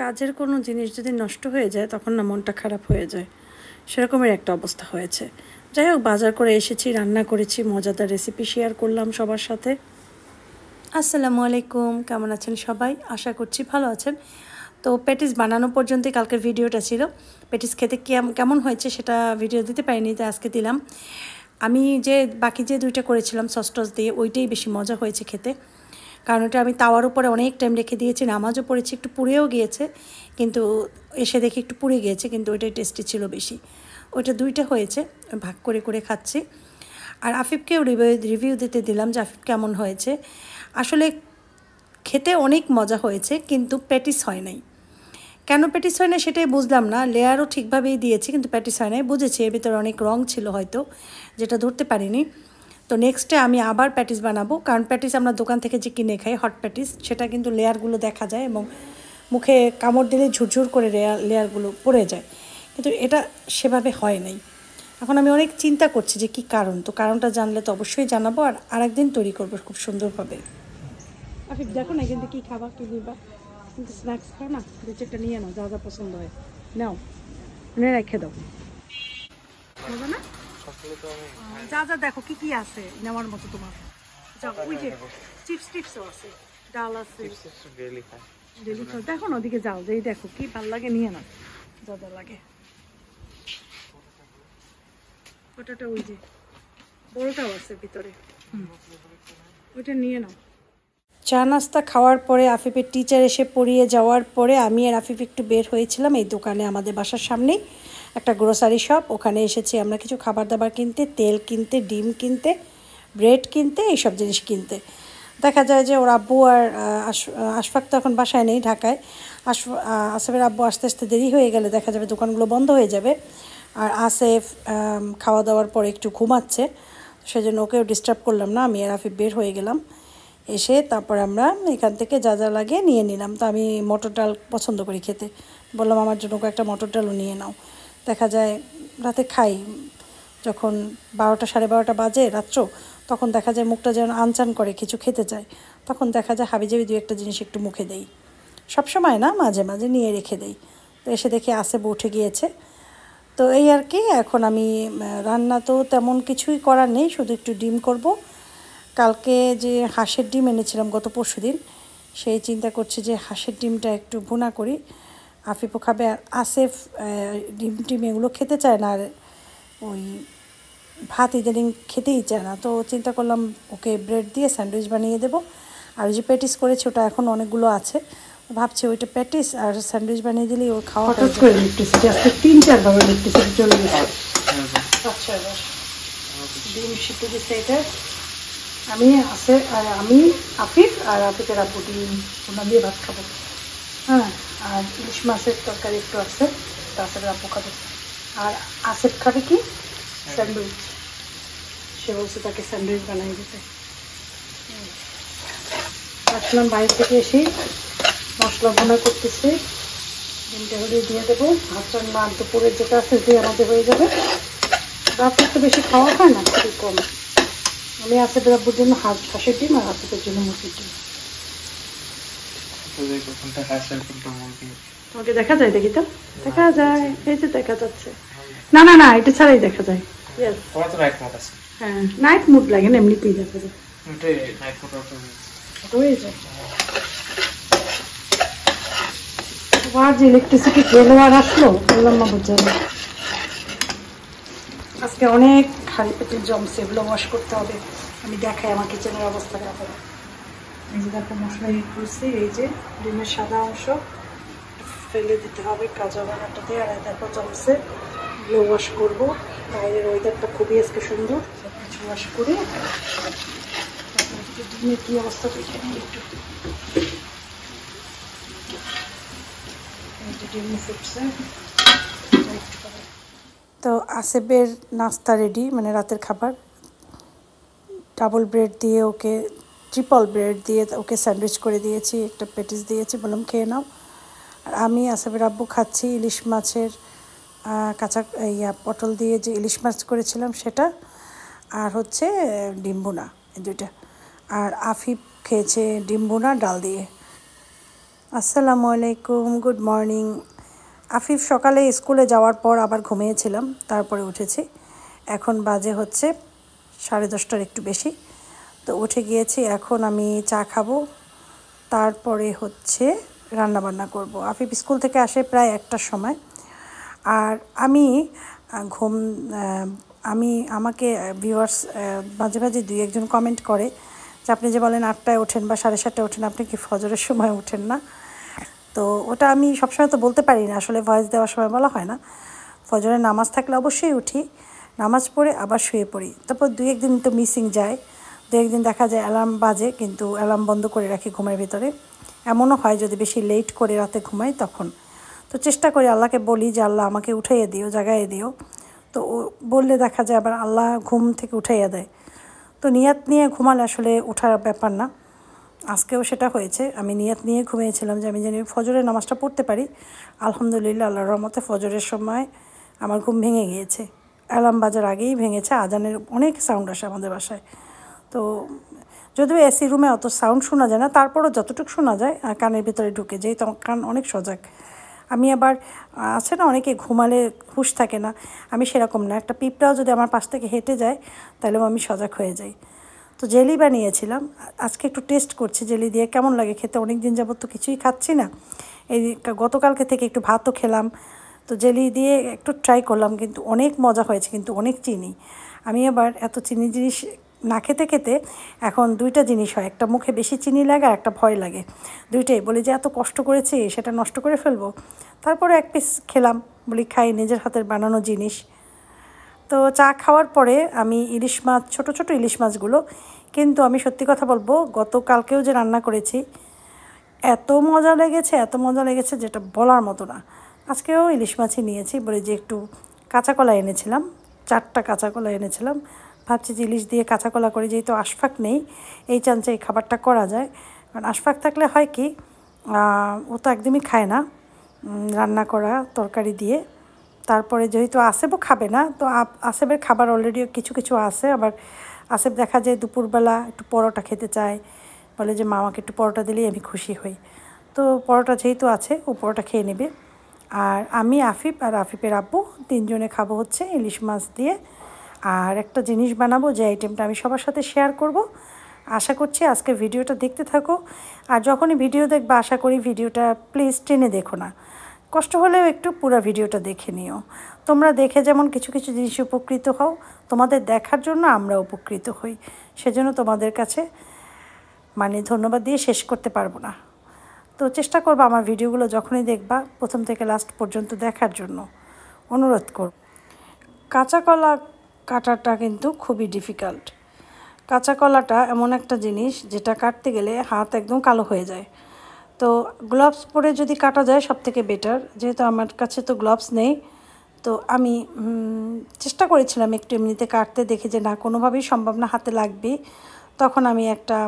কাজের কোনো জিনিস যদি নষ্ট হয়ে যায় তখন না মনটা খারাপ হয়ে যায় সেরকমের একটা অবস্থা হয়েছে যাই হোক বাজার করে এসেছি রান্না করেছি মজাদার রেসিপি শেয়ার করলাম সবার সাথে আসসালামু আলাইকুম কেমন আছেন সবাই আশা করছি ভালো আছেন তো প্যাটিস বানানো পর্যন্তই কালকের ভিডিওটা ছিল প্যাটিস খেতে কেমন হয়েছে সেটা ভিডিও দিতে পারিনি তো আজকে দিলাম আমি যে বাকি যে দুইটা করেছিলাম সস টস দিয়ে ওইটাই বেশি মজা হয়েছে খেতে কারণ ওটা আমি তাওয়ার উপরে অনেক টাইম রেখে দিয়েছি নামাজও পড়েছি একটু পুড়েও গিয়েছে কিন্তু এসে দেখি একটু পুড়ে গিয়েছে কিন্তু ওইটাই টেস্টি ছিল বেশি ওইটা দুইটা হয়েছে ভাগ করে করে খাচ্ছি আর আফিফকেও রিভিউ রিভিউ দিতে দিলাম যে আফিফ কেমন হয়েছে আসলে খেতে অনেক মজা হয়েছে কিন্তু প্যাটিস হয় নাই কেন প্যাটিস হয় না সেটাই বুঝলাম না লেয়ারও ঠিকভাবেই দিয়েছি কিন্তু প্যাটিস হয় নাই বুঝেছি এর ভিতরে অনেক রং ছিল হয়তো যেটা ধরতে পারিনি তো নেক্সটে আমি আবার প্যাটিস বানাবো কারণ প্যাটিস আমরা দোকান থেকে যে কিনে খাই হট প্যাটিস সেটা কিন্তু লেয়ারগুলো দেখা যায় এবং মুখে কামড় দিলে ঝুরঝুর করে লেয়ার লেয়ারগুলো পড়ে যায় কিন্তু এটা সেভাবে হয় নাই এখন আমি অনেক চিন্তা করছি যে কি কারণ তো কারণটা জানলে তো অবশ্যই জানাবো আর দিন তৈরি করবো খুব সুন্দরভাবে আপনি দেখো না কিন্তু কী খাবার কী নিবা কিন্তু স্ন্যাক্স খাও না দু চারটা নিয়ে নাও যা যা পছন্দ হয় নাও নিয়ে রেখে দাও না যা যা দেখো কি কি আছে নেওয়ার মতো তোমার দেখো না ওদিকে যাও দেখো কি ভাল লাগে নিয়ে না যা যা লাগে ওটাটা ওই যে বড়টাও আছে ভিতরে ওটা নিয়ে নাও চা নাস্তা খাওয়ার পরে আফিফের টিচার এসে পড়িয়ে যাওয়ার পরে আমি আর আফিফ একটু বের হয়েছিলাম এই দোকানে আমাদের বাসার সামনেই একটা গ্রোসারি শপ ওখানে এসেছি আমরা কিছু খাবার দাবার কিনতে তেল কিনতে ডিম কিনতে ব্রেড কিনতে এইসব জিনিস কিনতে দেখা যায় যে ওর আব্বু আর আশফাক তো এখন বাসায় নেই ঢাকায় আশ আসেফের আব্বু আস্তে আস্তে দেরি হয়ে গেলে দেখা যাবে দোকানগুলো বন্ধ হয়ে যাবে আর আসেফ খাওয়া দাওয়ার পরে একটু ঘুমাচ্ছে সেজন্য ওকেও ডিস্টার্ব করলাম না আমি আর আফিফ বের হয়ে গেলাম এসে তারপর আমরা এখান থেকে যা যা লাগে নিয়ে নিলাম তো আমি মটর ডাল পছন্দ করি খেতে বললাম আমার জন্য একটা মটর ডালও নিয়ে নাও দেখা যায় রাতে খাই যখন বারোটা সাড়ে বারোটা বাজে রাত্র তখন দেখা যায় মুখটা যেন আনচান করে কিছু খেতে চায় তখন দেখা যায় হাবিজাবি দু একটা জিনিস একটু মুখে দেই সবসময় না মাঝে মাঝে নিয়ে রেখে দেই তো এসে দেখি আসে উঠে গিয়েছে তো এই আর কি এখন আমি রান্না তো তেমন কিছুই করার নেই শুধু একটু ডিম করব কালকে যে হাঁসের ডিম এনেছিলাম গত পরশু দিন সেই চিন্তা করছে যে হাঁসের ডিমটা একটু ভুনা করি আফিফও খাবে আর আসেফ ডিম টিম এগুলো খেতে চায় না আর ওই ভাত ইদানিং খেতেই চায় না তো চিন্তা করলাম ওকে ব্রেড দিয়ে স্যান্ডউইচ বানিয়ে দেবো আর যে প্যাটিস করেছে ওটা এখন অনেকগুলো আছে ভাবছি ওইটা প্যাটিস আর স্যান্ডউইচ বানিয়ে দিলেই ওর খাওয়া হঠাৎ করে ইলেকট্রিসিটি আজকে তিন বার ইলেকট্রিসিটি চলে গেছে আচ্ছা ডিম সিদ্ধ দিচ্ছে এটা আমি আছে আমি আফিফ আর আফিফের আপুটি ওনা দিয়ে ভাত খাবো হ্যাঁ আর ইলিশ মাছের তরকারি একটু আছে তারপরে আপু খাবে আর আছে খাবে কি স্যান্ডউইচ সে বলছে তাকে স্যান্ডউইচ বানাই দিতে আসলাম বাইরে থেকে এসে মশলা বোনা করতেছি ডিমটা হলে দিয়ে দেবো আপনার না দুপুরে যেটা আছে যে আমাদের হয়ে যাবে রাত্রে তো বেশি খাওয়া হয় না খুবই কম আমি আসে রাব্বুর জন্য হাঁস হাঁসের ডিম আর হাঁসের জন্য মুরগির ডিম হ্যাঁ, আজকে অনেক খালি পেটে জমছে এগুলো ওয়াশ করতে হবে আমি দেখাই আমার কিচেনের অবস্থা খারাপ এই দেখো মশলা হিট করছি এই যে ডিমের সাদা অংশ ফেলে দিতে হবে কাঁচা বানাটাতে আর দেখো জমসে এগুলো ওয়াশ করবো বাইরের ওয়েদারটা খুবই আজকে সুন্দর সব কিছু ওয়াশ করে ডিমের কী অবস্থা দেখে নিই একটু ডিম তো আসেবের নাস্তা রেডি মানে রাতের খাবার ডাবল ব্রেড দিয়ে ওকে ট্রিপল ব্রেড দিয়ে ওকে স্যান্ডউইচ করে দিয়েছি একটা পেটিস দিয়েছি বললাম খেয়ে নাও আর আমি আসাবের আব্বু খাচ্ছি ইলিশ মাছের কাঁচা ইয়া পটল দিয়ে যে ইলিশ মাছ করেছিলাম সেটা আর হচ্ছে ডিম্বুনা দুইটা আর আফিফ খেয়েছে ডিম্বুনা ডাল দিয়ে আসসালামু আলাইকুম গুড মর্নিং আফিফ সকালে স্কুলে যাওয়ার পর আবার ঘুমিয়েছিলাম তারপরে উঠেছি এখন বাজে হচ্ছে সাড়ে দশটার একটু বেশি তো উঠে গিয়েছি এখন আমি চা খাবো তারপরে হচ্ছে রান্নাবান্না করব। আফিফ স্কুল থেকে আসে প্রায় একটার সময় আর আমি ঘুম আমি আমাকে ভিউয়ার্স মাঝে মাঝে দুই একজন কমেন্ট করে যে আপনি যে বলেন আটটায় ওঠেন বা সাড়ে সাতটায় ওঠেন আপনি কি ফজরের সময় ওঠেন না তো ওটা আমি সবসময় তো বলতে পারি না আসলে ভয়েস দেওয়ার সময় বলা হয় না ফজরের নামাজ থাকলে অবশ্যই উঠি নামাজ পড়ে আবার শুয়ে পড়ি তারপর দুই একদিন তো মিসিং যায় দু একদিন দেখা যায় অ্যালার্ম বাজে কিন্তু অ্যালার্ম বন্ধ করে রাখি ঘুমের ভিতরে এমনও হয় যদি বেশি লেট করে রাতে ঘুমাই তখন তো চেষ্টা করি আল্লাহকে বলি যে আল্লাহ আমাকে উঠাইয়ে দিও জাগাইয়ে দিও তো বললে দেখা যায় আবার আল্লাহ ঘুম থেকে উঠাইয়া দেয় তো নিয়াত নিয়ে ঘুমালে আসলে ওঠার ব্যাপার না আজকেও সেটা হয়েছে আমি নিয়াত নিয়ে ঘুমিয়েছিলাম যে আমি জানি ফজরের নামাজটা পড়তে পারি আলহামদুলিল্লাহ আল্লাহর রহমতে ফজরের সময় আমার ঘুম ভেঙে গিয়েছে অ্যালার্ম বাজার আগেই ভেঙেছে আজানের অনেক সাউন্ড আসে আমাদের বাসায় তো যদিও এসি রুমে অত সাউন্ড শোনা যায় না তারপরও যতটুকু শোনা যায় কানের ভিতরে ঢুকে যেই তখন কান অনেক সজাগ আমি আবার আছে না অনেকে ঘুমালে হুশ থাকে না আমি সেরকম না একটা পিঁপড়াও যদি আমার পাশ থেকে হেঁটে যায় তাহলেও আমি সজাগ হয়ে যাই তো জেলি বানিয়েছিলাম আজকে একটু টেস্ট করছি জেলি দিয়ে কেমন লাগে খেতে অনেক দিন যাবত তো কিছুই খাচ্ছি না এই গতকালকে থেকে একটু ভাতও খেলাম তো জেলি দিয়ে একটু ট্রাই করলাম কিন্তু অনেক মজা হয়েছে কিন্তু অনেক চিনি আমি আবার এত চিনি জিনিস না খেতে খেতে এখন দুইটা জিনিস হয় একটা মুখে বেশি চিনি লাগে আর একটা ভয় লাগে দুইটাই বলি যে এত কষ্ট করেছি সেটা নষ্ট করে ফেলবো তারপরে এক পিস খেলাম বলি খাই নিজের হাতের বানানো জিনিস তো চা খাওয়ার পরে আমি ইলিশ মাছ ছোট ছোট ইলিশ মাছগুলো কিন্তু আমি সত্যি কথা বলবো গতকালকেও যে রান্না করেছি এত মজা লেগেছে এত মজা লেগেছে যেটা বলার মতো না আজকেও ইলিশ মাছই নিয়েছি বলে যে একটু কাঁচা কলা এনেছিলাম চারটা কাঁচা কলা এনেছিলাম ভাবছি যে ইলিশ দিয়ে কাঁচা কলা করে যেহেতু আশফাক নেই এই চান্সে এই খাবারটা করা যায় কারণ আশফাক থাকলে হয় কি ও তো একদমই খায় না রান্না করা তরকারি দিয়ে তারপরে যেহেতু আসেবও খাবে না তো আসেবের খাবার অলরেডি কিছু কিছু আছে আবার আসেব দেখা যায় দুপুরবেলা একটু পরোটা খেতে চায় বলে যে মামাকে একটু পরোটা দিলেই আমি খুশি হই তো পরোটা যেহেতু আছে ও পরোটা খেয়ে নেবে আর আমি আফিফ আর আফিফের আব্বু তিনজনে খাবো হচ্ছে ইলিশ মাছ দিয়ে আর একটা জিনিস বানাবো যে আইটেমটা আমি সবার সাথে শেয়ার করব আশা করছি আজকে ভিডিওটা দেখতে থাকো আর যখনই ভিডিও দেখবা আশা করি ভিডিওটা প্লিজ টেনে দেখো না কষ্ট হলেও একটু পুরো ভিডিওটা দেখে নিও তোমরা দেখে যেমন কিছু কিছু জিনিস উপকৃত হও তোমাদের দেখার জন্য আমরা উপকৃত হই সেজন্য তোমাদের কাছে মানে ধন্যবাদ দিয়ে শেষ করতে পারবো না তো চেষ্টা করবো আমার ভিডিওগুলো যখনই দেখবা প্রথম থেকে লাস্ট পর্যন্ত দেখার জন্য অনুরোধ করব কাঁচা কলা কাটাটা কিন্তু খুবই ডিফিকাল্ট কাঁচা কলাটা এমন একটা জিনিস যেটা কাটতে গেলে হাত একদম কালো হয়ে যায় তো গ্লাভস পরে যদি কাটা যায় সব থেকে বেটার যেহেতু আমার কাছে তো গ্লাভস নেই তো আমি চেষ্টা করেছিলাম একটু এমনিতে কাটতে দেখে যে না কোনোভাবেই সম্ভব না হাতে লাগবে তখন আমি একটা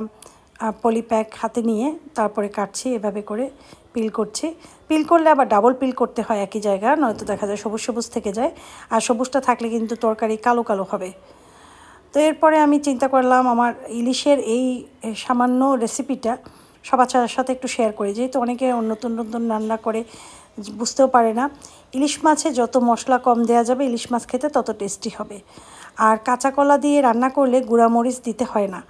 পলিপ্যাক হাতে নিয়ে তারপরে কাটছি এভাবে করে পিল করছি পিল করলে আবার ডাবল পিল করতে হয় একই জায়গা নয়তো দেখা যায় সবুজ সবুজ থেকে যায় আর সবুজটা থাকলে কিন্তু তরকারি কালো কালো হবে তো এরপরে আমি চিন্তা করলাম আমার ইলিশের এই সামান্য রেসিপিটা সবার সাথে একটু শেয়ার করি যেহেতু অনেকে নতুন নতুন রান্না করে বুঝতেও পারে না ইলিশ মাছে যত মশলা কম দেওয়া যাবে ইলিশ মাছ খেতে তত টেস্টি হবে আর কাঁচা কলা দিয়ে রান্না করলে গুঁড়ামরিচ দিতে হয় না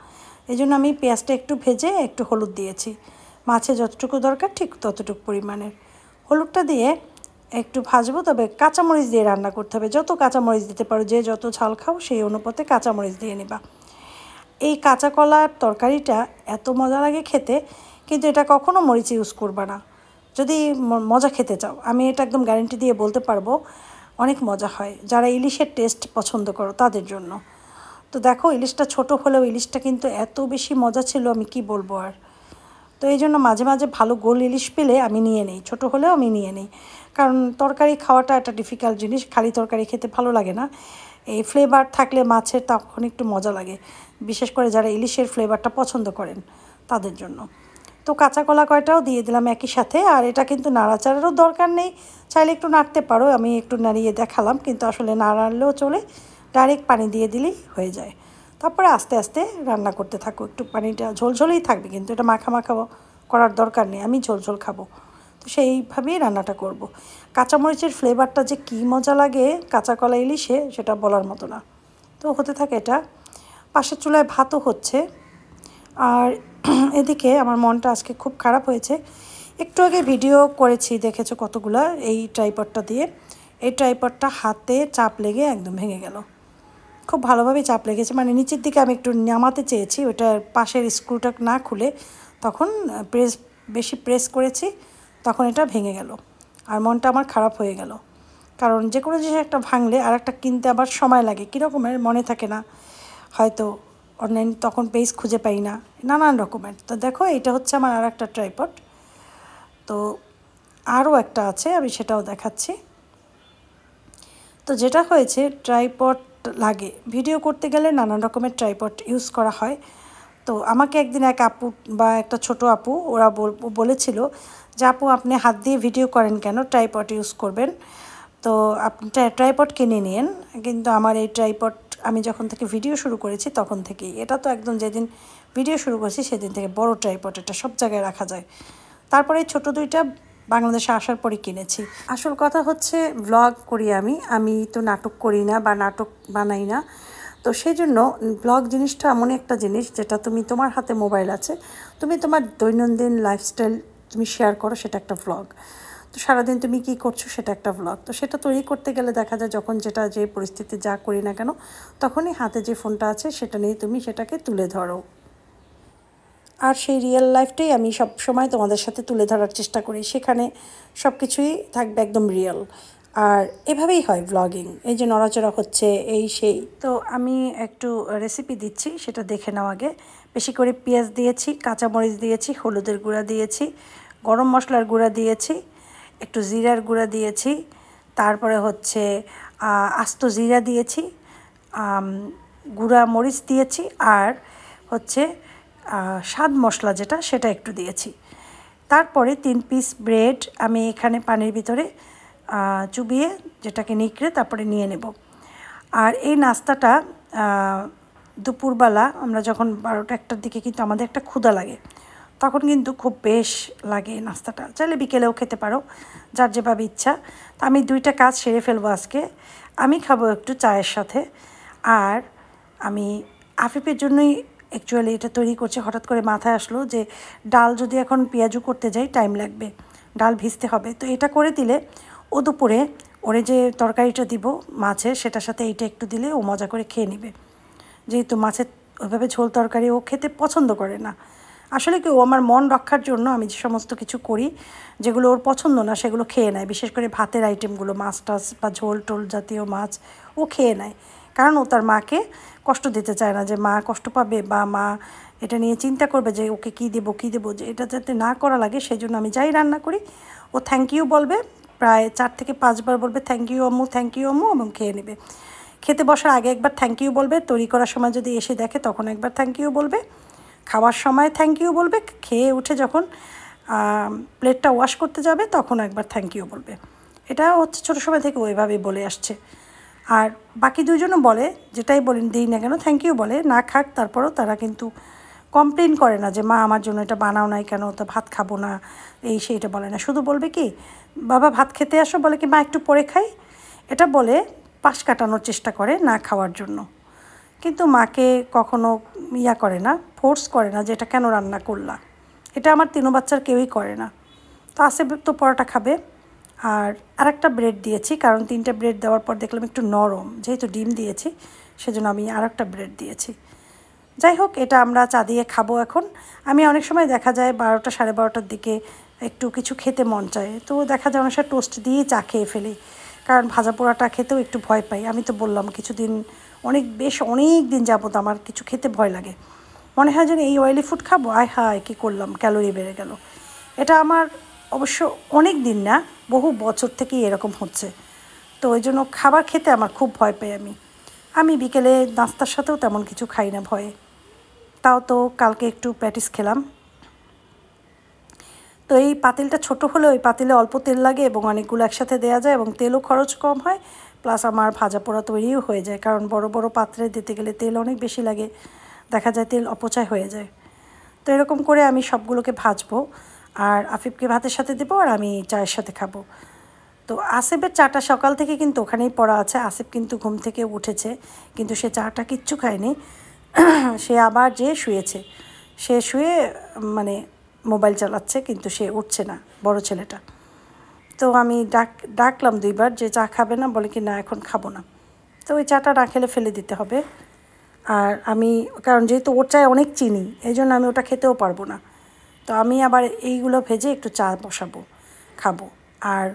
এই জন্য আমি পেঁয়াজটা একটু ভেজে একটু হলুদ দিয়েছি মাছে যতটুকু দরকার ঠিক ততটুকু পরিমাণের হলুদটা দিয়ে একটু ভাজবো তবে কাঁচামরিচ দিয়ে রান্না করতে হবে যত কাঁচামরিচ দিতে পারো যে যত ঝাল খাও সেই অনুপাতে কাঁচামরিচ দিয়ে নেবা এই কাঁচা কলার তরকারিটা এত মজা লাগে খেতে কিন্তু এটা কখনো মরিচ ইউজ করবা না যদি মজা খেতে চাও আমি এটা একদম গ্যারেন্টি দিয়ে বলতে পারবো অনেক মজা হয় যারা ইলিশের টেস্ট পছন্দ করো তাদের জন্য তো দেখো ইলিশটা ছোট হলেও ইলিশটা কিন্তু এত বেশি মজা ছিল আমি কি বলবো আর তো এই জন্য মাঝে মাঝে ভালো গোল ইলিশ পেলে আমি নিয়ে নেই ছোট হলেও আমি নিয়ে নেই কারণ তরকারি খাওয়াটা একটা ডিফিকাল্ট জিনিস খালি তরকারি খেতে ভালো লাগে না এই ফ্লেভার থাকলে মাছের তখন একটু মজা লাগে বিশেষ করে যারা ইলিশের ফ্লেভারটা পছন্দ করেন তাদের জন্য তো কাঁচা কলা কয়টাও দিয়ে দিলাম একই সাথে আর এটা কিন্তু নাড়াচাড়ারও দরকার নেই চাইলে একটু নাড়তে পারো আমি একটু নাড়িয়ে দেখালাম কিন্তু আসলে নাড়ালেও চলে ডাইরেক্ট পানি দিয়ে দিলেই হয়ে যায় তারপরে আস্তে আস্তে রান্না করতে থাকো একটু পানিটা ঝোলঝোলেই থাকবে কিন্তু এটা মাখা মাখা করার দরকার নেই আমি ঝোলঝোল খাবো তো সেইভাবেই রান্নাটা করব। কাঁচামরিচের ফ্লেভারটা যে কী মজা লাগে কাঁচা কলা ইলিশে সেটা বলার মতো না তো হতে থাকে এটা পাশের চুলায় ভাতও হচ্ছে আর এদিকে আমার মনটা আজকে খুব খারাপ হয়েছে একটু আগে ভিডিও করেছি দেখেছো কতগুলা এই ট্রাইপডটা দিয়ে এই ট্রাইপডটা হাতে চাপ লেগে একদম ভেঙে গেল খুব ভালোভাবে চাপ লেগেছে মানে নিচের দিকে আমি একটু নামাতে চেয়েছি ওটার পাশের স্ক্রুটা না খুলে তখন প্রেস বেশি প্রেস করেছি তখন এটা ভেঙে গেল আর মনটা আমার খারাপ হয়ে গেল কারণ যে কোনো জিনিস একটা ভাঙলে আর একটা কিনতে আবার সময় লাগে কীরকমের মনে থাকে না হয়তো অনলাইন তখন পেজ খুঁজে পাই না নানান রকমের তো দেখো এটা হচ্ছে আমার আর একটা ট্রাইপড তো আরও একটা আছে আমি সেটাও দেখাচ্ছি তো যেটা হয়েছে ট্রাইপড লাগে ভিডিও করতে গেলে নানান রকমের ট্রাইপড ইউজ করা হয় তো আমাকে একদিন এক আপু বা একটা ছোট আপু ওরা বলেছিল যে আপু আপনি হাত দিয়ে ভিডিও করেন কেন ট্রাইপড ইউজ করবেন তো আপনি ট্রাইপড কিনে নিন কিন্তু আমার এই ট্রাইপড আমি যখন থেকে ভিডিও শুরু করেছি তখন থেকেই এটা তো একদম যেদিন ভিডিও শুরু করেছি সেদিন থেকে বড় ট্রাইপড এটা সব জায়গায় রাখা যায় তারপরে ছোট দুইটা বাংলাদেশে আসার পরে কিনেছি আসল কথা হচ্ছে ব্লগ করি আমি আমি তো নাটক করি না বা নাটক বানাই না তো সেই জন্য ব্লগ জিনিসটা এমন একটা জিনিস যেটা তুমি তোমার হাতে মোবাইল আছে তুমি তোমার দৈনন্দিন লাইফস্টাইল তুমি শেয়ার করো সেটা একটা ব্লগ তো সারাদিন তুমি কি করছো সেটা একটা ব্লগ তো সেটা তৈরি করতে গেলে দেখা যায় যখন যেটা যে পরিস্থিতি যা করি না কেন তখনই হাতে যে ফোনটা আছে সেটা নিয়ে তুমি সেটাকে তুলে ধরো আর সেই রিয়েল লাইফটাই আমি সব সময় তোমাদের সাথে তুলে ধরার চেষ্টা করি সেখানে সব কিছুই থাকবে একদম রিয়েল আর এভাবেই হয় ব্লগিং এই যে নড়াচড়া হচ্ছে এই সেই তো আমি একটু রেসিপি দিচ্ছি সেটা দেখে নাও আগে বেশি করে পেঁয়াজ দিয়েছি কাঁচামরিচ দিয়েছি হলুদের গুঁড়া দিয়েছি গরম মশলার গুঁড়া দিয়েছি একটু জিরার গুঁড়া দিয়েছি তারপরে হচ্ছে আস্ত জিরা দিয়েছি গুঁড়া মরিচ দিয়েছি আর হচ্ছে স্বাদ মশলা যেটা সেটা একটু দিয়েছি তারপরে তিন পিস ব্রেড আমি এখানে পানির ভিতরে চুবিয়ে যেটাকে নিকড়ে তারপরে নিয়ে নেব আর এই নাস্তাটা দুপুরবেলা আমরা যখন বারোটা একটার দিকে কিন্তু আমাদের একটা ক্ষুদা লাগে তখন কিন্তু খুব বেশ লাগে নাস্তাটা চাইলে বিকেলেও খেতে পারো যার যেভাবে ইচ্ছা তো আমি দুইটা কাজ সেরে ফেলবো আজকে আমি খাবো একটু চায়ের সাথে আর আমি আফিফের জন্যই অ্যাকচুয়ালি এটা তৈরি করছে হঠাৎ করে মাথায় আসলো যে ডাল যদি এখন পেঁয়াজু করতে যাই টাইম লাগবে ডাল ভিজতে হবে তো এটা করে দিলে ও দুপুরে ওরে যে তরকারিটা দিব মাছের সেটার সাথে এইটা একটু দিলে ও মজা করে খেয়ে নেবে যেহেতু মাছের ওইভাবে ঝোল তরকারি ও খেতে পছন্দ করে না আসলে কি ও আমার মন রক্ষার জন্য আমি যে সমস্ত কিছু করি যেগুলো ওর পছন্দ না সেগুলো খেয়ে নেয় বিশেষ করে ভাতের আইটেমগুলো মাছ টাছ বা ঝোল টোল জাতীয় মাছ ও খেয়ে নেয় কারণ ও তার মাকে কষ্ট দিতে চায় না যে মা কষ্ট পাবে বা মা এটা নিয়ে চিন্তা করবে যে ওকে কী দেবো কী দেবো যে এটা যাতে না করা লাগে সেই জন্য আমি যাই রান্না করি ও থ্যাংক ইউ বলবে প্রায় চার থেকে পাঁচবার বলবে থ্যাংক ইউ আম্মু থ্যাংক ইউ আম্মু এবং খেয়ে নেবে খেতে বসার আগে একবার থ্যাংক ইউ বলবে তৈরি করার সময় যদি এসে দেখে তখন একবার থ্যাংক ইউ বলবে খাওয়ার সময় থ্যাংক ইউ বলবে খেয়ে উঠে যখন প্লেটটা ওয়াশ করতে যাবে তখন একবার থ্যাংক ইউ বলবে এটা হচ্ছে ছোটো সময় থেকে ওইভাবেই বলে আসছে আর বাকি দুজনও বলে যেটাই বলেন দিই না কেন থ্যাংক ইউ বলে না খাক তারপরেও তারা কিন্তু কমপ্লেন করে না যে মা আমার জন্য এটা বানাও নাই কেন তো ভাত খাবো না এই সেইটা বলে না শুধু বলবে কি বাবা ভাত খেতে আসো বলে কি মা একটু পরে খাই এটা বলে পাশ কাটানোর চেষ্টা করে না খাওয়ার জন্য কিন্তু মাকে কখনো ইয়া করে না ফোর্স করে না যে এটা কেন রান্না করলা এটা আমার তিনো বাচ্চার কেউই করে না তো আসে তো পরোটা খাবে আর আরেকটা ব্রেড দিয়েছি কারণ তিনটা ব্রেড দেওয়ার পর দেখলাম একটু নরম যেহেতু ডিম দিয়েছি সেজন্য আমি আরেকটা ব্রেড দিয়েছি যাই হোক এটা আমরা চা দিয়ে খাবো এখন আমি অনেক সময় দেখা যায় বারোটা সাড়ে বারোটার দিকে একটু কিছু খেতে মন চায় তো দেখা যায় অনেক টোস্ট দিয়ে চা খেয়ে ফেলি কারণ ভাজা পোড়াটা খেতেও একটু ভয় পাই আমি তো বললাম কিছুদিন অনেক বেশ অনেক দিন তো আমার কিছু খেতে ভয় লাগে মনে হয় যেন এই অয়েলি ফুড খাবো আয় হায় কী করলাম ক্যালোরি বেড়ে গেল এটা আমার অবশ্য অনেক দিন না বহু বছর থেকেই এরকম হচ্ছে তো ওই জন্য খাবার খেতে আমার খুব ভয় পাই আমি আমি বিকেলে নাস্তার সাথেও তেমন কিছু খাই না ভয়ে তাও তো কালকে একটু প্যাটিস খেলাম তো এই পাতিলটা ছোট হলেও ওই পাতিলে অল্প তেল লাগে এবং অনেকগুলো একসাথে দেওয়া যায় এবং তেলও খরচ কম হয় প্লাস আমার ভাজা পোড়া তৈরিও হয়ে যায় কারণ বড় বড় পাত্রে দিতে গেলে তেল অনেক বেশি লাগে দেখা যায় তেল অপচয় হয়ে যায় তো এরকম করে আমি সবগুলোকে ভাজবো আর আফিফকে ভাতের সাথে দেবো আর আমি চায়ের সাথে খাবো তো আসিফের চাটা সকাল থেকে কিন্তু ওখানেই পড়া আছে আসিফ কিন্তু ঘুম থেকে উঠেছে কিন্তু সে চাটা কিচ্ছু খায়নি সে আবার যে শুয়েছে সে শুয়ে মানে মোবাইল চালাচ্ছে কিন্তু সে উঠছে না বড় ছেলেটা তো আমি ডাক ডাকলাম দুইবার যে চা খাবে না বলে কি না এখন খাবো না তো ওই চাটা না খেলে ফেলে দিতে হবে আর আমি কারণ যেহেতু ওর চায় অনেক চিনি এই জন্য আমি ওটা খেতেও পারবো না তো আমি আবার এইগুলো ভেজে একটু চা বসাবো খাবো আর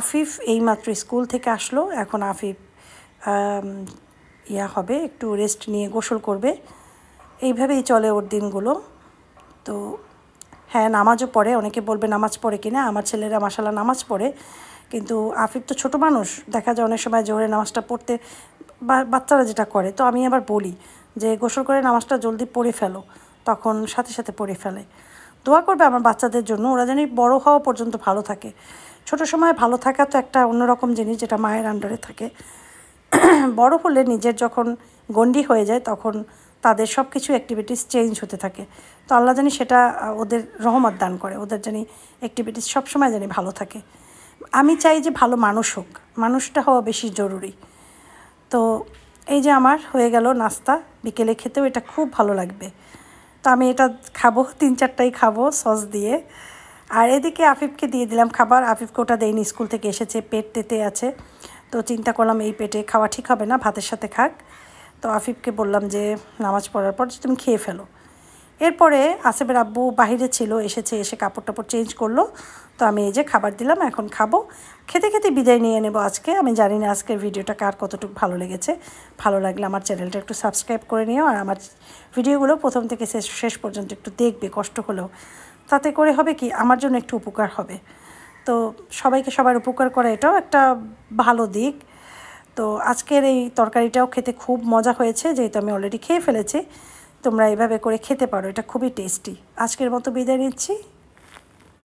আফিফ এইমাত্র স্কুল থেকে আসলো এখন আফিফ ইয়া হবে একটু রেস্ট নিয়ে গোসল করবে এইভাবেই চলে ওর দিনগুলো তো হ্যাঁ নামাজও পড়ে অনেকে বলবে নামাজ পড়ে কিনা আমার ছেলেরা মাসালা নামাজ পড়ে কিন্তু আফিফ তো ছোট মানুষ দেখা যায় অনেক সময় জোরে নামাজটা পড়তে বাচ্চারা যেটা করে তো আমি আবার বলি যে গোসল করে নামাজটা জলদি পড়ে ফেলো তখন সাথে সাথে পড়ে ফেলে দোয়া করবে আমার বাচ্চাদের জন্য ওরা যেন বড় হওয়া পর্যন্ত ভালো থাকে ছোট সময় ভালো থাকা তো একটা অন্যরকম জিনিস যেটা মায়ের আন্ডারে থাকে বড় হলে নিজের যখন গণ্ডি হয়ে যায় তখন তাদের সব কিছু অ্যাক্টিভিটিস চেঞ্জ হতে থাকে তো আল্লাহ জানি সেটা ওদের রহমত দান করে ওদের জানি অ্যাক্টিভিটিস সবসময় জানি ভালো থাকে আমি চাই যে ভালো মানুষ হোক মানুষটা হওয়া বেশি জরুরি তো এই যে আমার হয়ে গেল নাস্তা বিকেলে খেতেও এটা খুব ভালো লাগবে তো আমি এটা খাবো তিন চারটাই খাবো সস দিয়ে আর এদিকে আফিফকে দিয়ে দিলাম খাবার আফিফকে ওটা দেয়নি স্কুল থেকে এসেছে পেট তেতে আছে তো চিন্তা করলাম এই পেটে খাওয়া ঠিক হবে না ভাতের সাথে খাক তো আফিফকে বললাম যে নামাজ পড়ার পর তুমি খেয়ে ফেলো এরপরে আসেবের আব্বু বাহিরে ছিল এসেছে এসে কাপড় টাপড় চেঞ্জ করলো তো আমি এই যে খাবার দিলাম এখন খাবো খেতে খেতে বিদায় নিয়ে নেবো আজকে আমি জানি না আজকের ভিডিওটা কার কতটুকু ভালো লেগেছে ভালো লাগলে আমার চ্যানেলটা একটু সাবস্ক্রাইব করে নিও আর আমার ভিডিওগুলো প্রথম থেকে শেষ শেষ পর্যন্ত একটু দেখবে কষ্ট হলেও তাতে করে হবে কি আমার জন্য একটু উপকার হবে তো সবাইকে সবার উপকার করা এটাও একটা ভালো দিক তো আজকের এই তরকারিটাও খেতে খুব মজা হয়েছে যেহেতু আমি অলরেডি খেয়ে ফেলেছি তোমরা এভাবে করে খেতে পারো এটা খুবই টেস্টি আজকের মতো বিদায় নিচ্ছি